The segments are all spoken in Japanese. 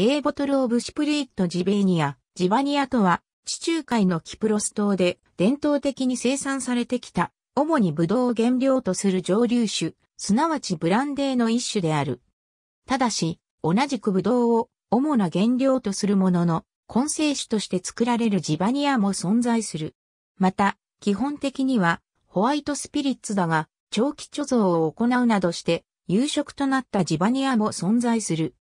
A ボトル・オブ・シュプリット・ジベニア、ジバニアとは、地中海のキプロス島で伝統的に生産されてきた、主にブドウを原料とする蒸留酒、すなわちブランデーの一種である。ただし、同じくブドウを主な原料とするものの、根性種として作られるジバニアも存在する。また、基本的には、ホワイトスピリッツだが、長期貯蔵を行うなどして、夕食となったジバニアも存在する。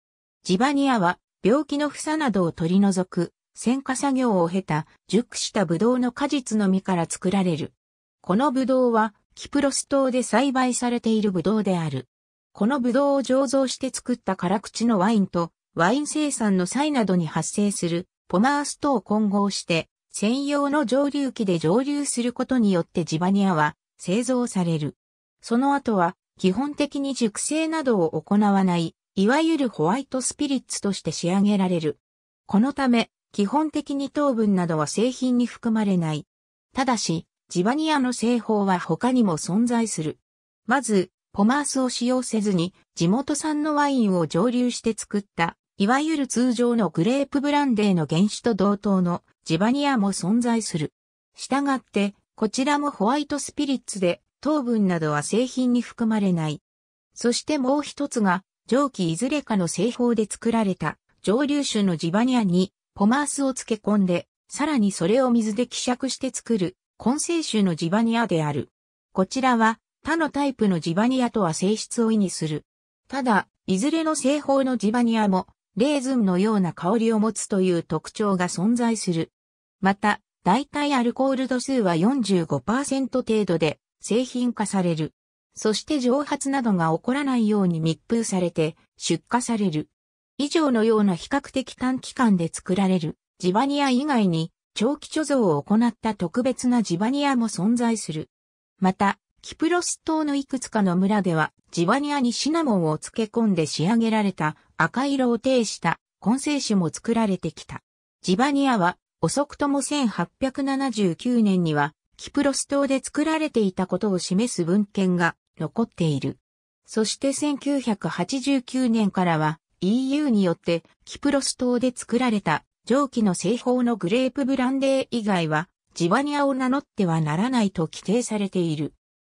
ジバニアは病気の房などを取り除く、選化作業を経た熟したブドウの果実の実から作られる。このブドウは、キプロス島で栽培されているブドウである。このブドウを醸造して作った辛口のワインと、ワイン生産の際などに発生するポマースとを混合して、専用の蒸留機で蒸留することによってジバニアは製造される。その後は基本的に熟成などを行わないいわゆるホワイトスピリッツとして仕上げられる。このため、基本的に糖分などは製品に含まれない。ただし、ジバニアの製法は他にも存在する。まず、ポマースを使用せずに、地元産のワインを蒸留して作った、いわゆる通常のグレープブランデーの原種と同等のジバニアも存在する。従って、こちらもホワイトスピリッツで、糖分などは製品に含まれない。そしてもう一つが、蒸気いずれかの製法で作られた蒸留酒のジバニアにポマースを漬け込んで、さらにそれを水で希釈して作る混成酒のジバニアである。こちらは他のタイプのジバニアとは性質を意味する。ただ、いずれの製法のジバニアもレーズンのような香りを持つという特徴が存在する。また、大体アルコール度数は45%程度で製品化される。そして蒸発などが起こらないように密封されて出荷される。以上のような比較的短期間で作られるジバニア以外に長期貯蔵を行った特別なジバニアも存在する。また、キプロス島のいくつかの村ではジバニアにシナモンを漬け込んで仕上げられた赤色を呈した混成種も作られてきた。ジバニアは遅くとも1879年にはキプロス島で作られていたことを示す文献が残っている。そして1989年からは EU によってキプロス島で作られた蒸気の製法のグレープブランデー以外はジバニアを名乗ってはならないと規定されている。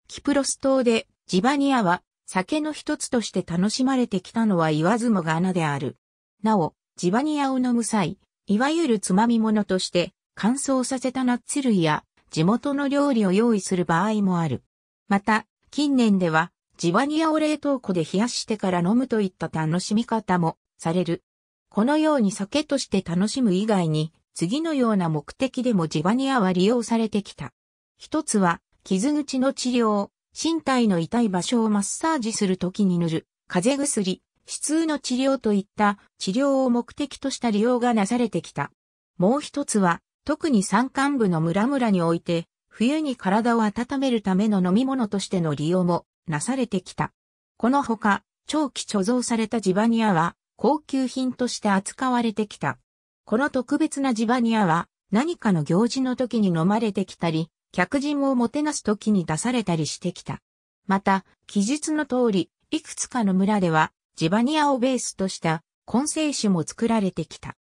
キプロス島でジバニアは酒の一つとして楽しまれてきたのは言わずもがなである。なお、ジバニアを飲む際、いわゆるつまみ物として乾燥させたナッツ類や地元の料理を用意する場合もある。また、近年では、ジバニアを冷凍庫で冷やしてから飲むといった楽しみ方もされる。このように酒として楽しむ以外に、次のような目的でもジバニアは利用されてきた。一つは、傷口の治療、身体の痛い場所をマッサージするときに塗る、風邪薬、死痛の治療といった治療を目的とした利用がなされてきた。もう一つは、特に山間部の村々において、冬に体を温めるための飲み物としての利用もなされてきた。このほか、長期貯蔵されたジバニアは高級品として扱われてきた。この特別なジバニアは何かの行事の時に飲まれてきたり、客人をもてなす時に出されたりしてきた。また、記述の通り、いくつかの村ではジバニアをベースとした根性酒も作られてきた。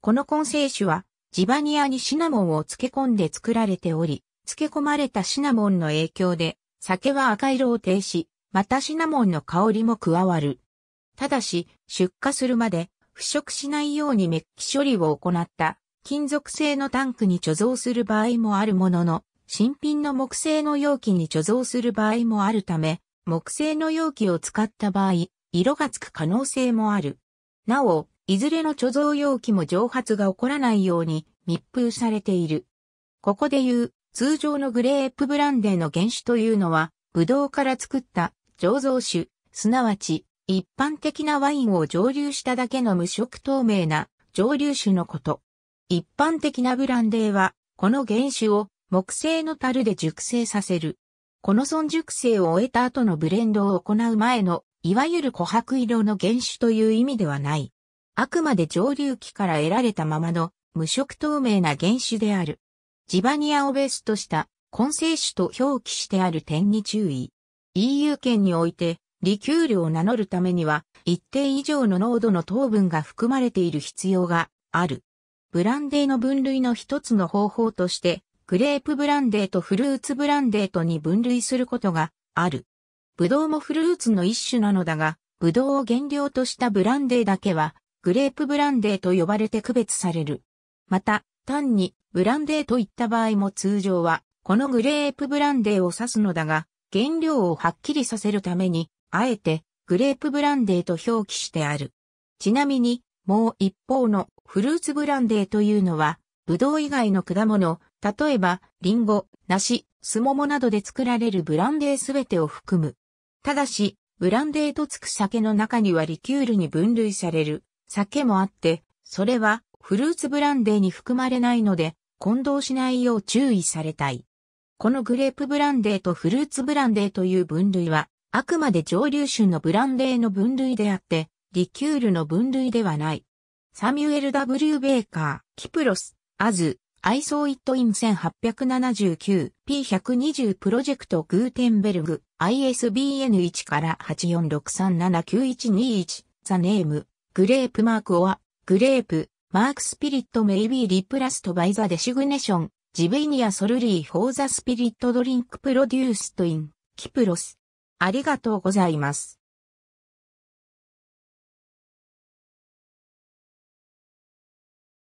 この根性酒はジバニアにシナモンを漬け込んで作られており、漬け込まれたシナモンの影響で、酒は赤色を呈し、またシナモンの香りも加わる。ただし、出荷するまで腐食しないようにメッキ処理を行った金属製のタンクに貯蔵する場合もあるものの、新品の木製の容器に貯蔵する場合もあるため、木製の容器を使った場合、色がつく可能性もある。なお、いずれの貯蔵容器も蒸発が起こらないように密封されている。ここで言う通常のグレープブランデーの原酒というのは、ブドウから作った醸造酒、すなわち一般的なワインを蒸留しただけの無色透明な蒸留酒のこと。一般的なブランデーは、この原酒を木製の樽で熟成させる。この損熟成を終えた後のブレンドを行う前の、いわゆる琥珀色の原酒という意味ではない。あくまで蒸留器から得られたままの無色透明な原酒である。ジバニアをベースとした混成種と表記してある点に注意。EU 圏において、リキュールを名乗るためには、一定以上の濃度の糖分が含まれている必要がある。ブランデーの分類の一つの方法として、グレープブランデーとフルーツブランデーとに分類することがある。ブドウもフルーツの一種なのだが、ブドウを原料としたブランデーだけは、グレープブランデーと呼ばれて区別される。また、単にブランデーといった場合も通常は、このグレープブランデーを指すのだが、原料をはっきりさせるために、あえて、グレープブランデーと表記してある。ちなみに、もう一方のフルーツブランデーというのは、ブドウ以外の果物、例えば、リンゴ、梨、スモモなどで作られるブランデーすべてを含む。ただし、ブランデーとつく酒の中にはリキュールに分類される酒もあって、それはフルーツブランデーに含まれないので、混同しないよう注意されたい。このグレープブランデーとフルーツブランデーという分類は、あくまで蒸留酒のブランデーの分類であって、リキュールの分類ではない。サミュエル・ W・ ベーカー、キプロス、アズ、アイソー・イット・イン 1879P120 プロジェクト・グーテンベルグ ISBN1 から846379121ザネームグレープマークオアグレープマークスピリットメイビーリプラストバイザデシグネション、ジベニアソルリーフォーザスピリットドリンクプロデューストイン、キプロス。ありがとうございます。